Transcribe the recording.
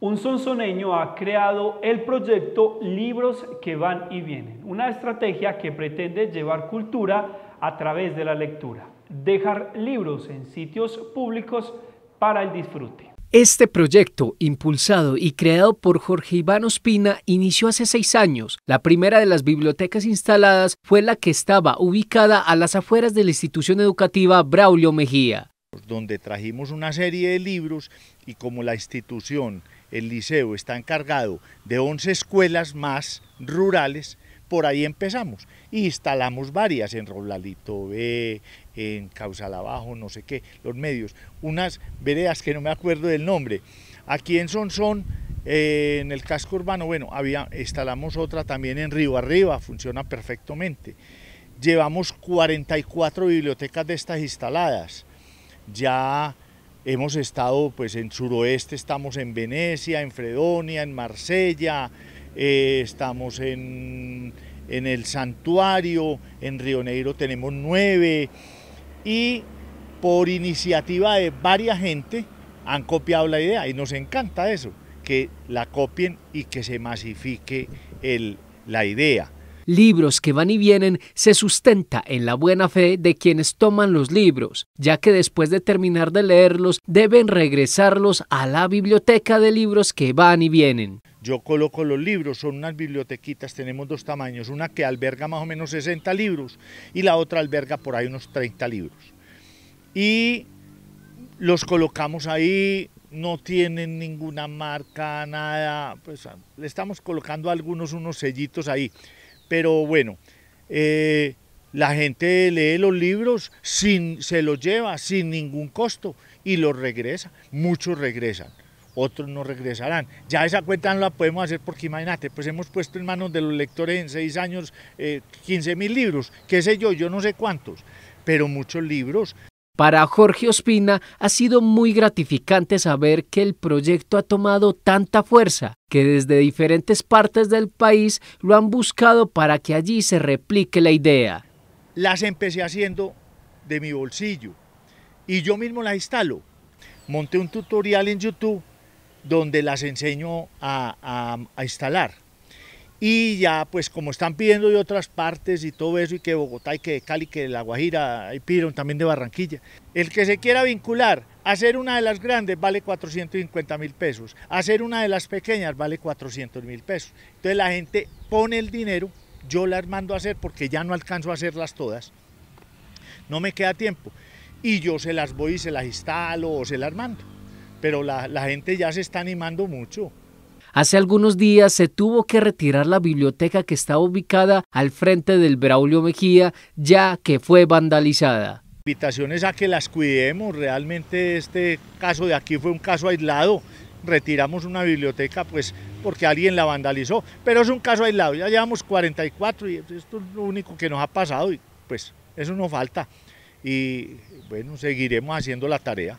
un sonsoneño ha creado el proyecto Libros que van y vienen, una estrategia que pretende llevar cultura a través de la lectura, dejar libros en sitios públicos para el disfrute. Este proyecto, impulsado y creado por Jorge Iván Ospina, inició hace seis años. La primera de las bibliotecas instaladas fue la que estaba ubicada a las afueras de la institución educativa Braulio Mejía. Donde trajimos una serie de libros y como la institución el liceo está encargado de 11 escuelas más rurales, por ahí empezamos. Instalamos varias en Robladito B, en Causal no sé qué, los medios. Unas veredas que no me acuerdo del nombre. Aquí en Sonsón, eh, en el casco urbano, bueno, había, instalamos otra también en Río Arriba, funciona perfectamente. Llevamos 44 bibliotecas de estas instaladas. Ya Hemos estado pues en suroeste, estamos en Venecia, en Fredonia, en Marsella, eh, estamos en, el santuario, en Río Negro tenemos nueve y por iniciativa de varias gente han copiado la idea y nos encanta eso, que la copien y que se masifique la idea libros que van y vienen se sustenta en la buena fe de quienes toman los libros, ya que después de terminar de leerlos deben regresarlos a la biblioteca de libros que van y vienen. Yo coloco los libros, son unas bibliotequitas, tenemos dos tamaños, una que alberga más o menos 60 libros y la otra alberga por ahí unos 30 libros. Y los colocamos ahí, no tienen ninguna marca, nada, pues le estamos colocando algunos unos sellitos ahí. Pero bueno, eh, la gente lee los libros, sin, se los lleva sin ningún costo y los regresa. Muchos regresan, otros no regresarán. Ya esa cuenta no la podemos hacer porque imagínate, pues hemos puesto en manos de los lectores en seis años eh, mil libros, qué sé yo, yo no sé cuántos, pero muchos libros para Jorge Ospina ha sido muy gratificante saber que el proyecto ha tomado tanta fuerza, que desde diferentes partes del país lo han buscado para que allí se replique la idea. Las empecé haciendo de mi bolsillo y yo mismo las instalo. Monté un tutorial en YouTube donde las enseño a, a instalar y ya pues como están pidiendo de otras partes y todo eso y que Bogotá y que Cali, que La Guajira, y pidieron también de Barranquilla. El que se quiera vincular hacer una de las grandes vale 450 mil pesos, hacer una de las pequeñas vale 400 mil pesos. Entonces la gente pone el dinero, yo las mando a hacer porque ya no alcanzo a hacerlas todas, no me queda tiempo y yo se las voy y se las instalo o se las mando. Pero la, la gente ya se está animando mucho. Hace algunos días se tuvo que retirar la biblioteca que estaba ubicada al frente del Braulio Mejía, ya que fue vandalizada. Invitaciones a que las cuidemos, realmente este caso de aquí fue un caso aislado, retiramos una biblioteca pues porque alguien la vandalizó, pero es un caso aislado, ya llevamos 44 y esto es lo único que nos ha pasado y pues eso no falta y bueno, seguiremos haciendo la tarea.